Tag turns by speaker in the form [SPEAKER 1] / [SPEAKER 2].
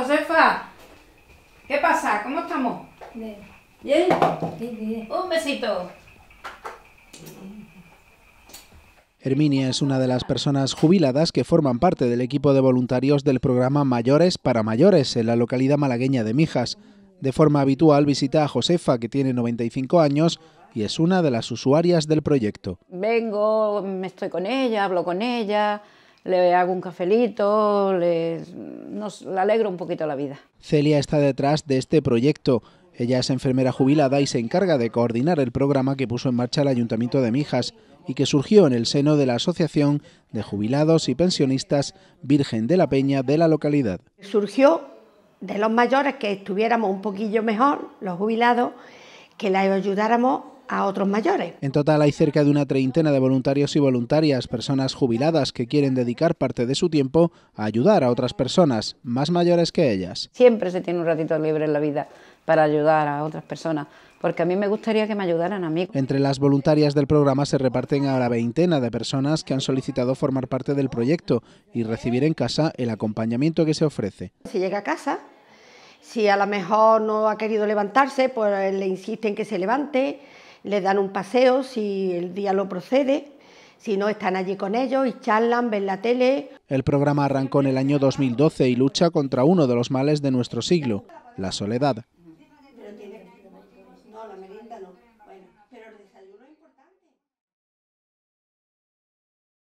[SPEAKER 1] Josefa. ¿Qué pasa? ¿Cómo estamos? Bien. ¿Bien? bien. Un besito.
[SPEAKER 2] Herminia es una de las personas jubiladas que forman parte del equipo de voluntarios del programa Mayores para Mayores en la localidad malagueña de Mijas. De forma habitual visita a Josefa, que tiene 95 años y es una de las usuarias del proyecto.
[SPEAKER 1] Vengo, me estoy con ella, hablo con ella, le hago un cafelito, le, nos, alegro un poquito la vida.
[SPEAKER 2] Celia está detrás de este proyecto. Ella es enfermera jubilada y se encarga de coordinar el programa que puso en marcha el Ayuntamiento de Mijas y que surgió en el seno de la Asociación de Jubilados y Pensionistas Virgen de la Peña de la localidad.
[SPEAKER 3] Surgió de los mayores que estuviéramos un poquillo mejor, los jubilados, que les ayudáramos a otros mayores.
[SPEAKER 2] En total hay cerca de una treintena de voluntarios y voluntarias, personas jubiladas que quieren dedicar parte de su tiempo a ayudar a otras personas más mayores que ellas.
[SPEAKER 1] Siempre se tiene un ratito libre en la vida para ayudar a otras personas, porque a mí me gustaría que me ayudaran a mí.
[SPEAKER 2] Entre las voluntarias del programa se reparten ahora veintena de personas que han solicitado formar parte del proyecto y recibir en casa el acompañamiento que se ofrece.
[SPEAKER 3] Si llega a casa, si a lo mejor no ha querido levantarse, pues le insisten que se levante, les dan un paseo si el día lo procede, si no están allí con ellos y charlan, ven la tele.
[SPEAKER 2] El programa arrancó en el año 2012 y lucha contra uno de los males de nuestro siglo, la soledad.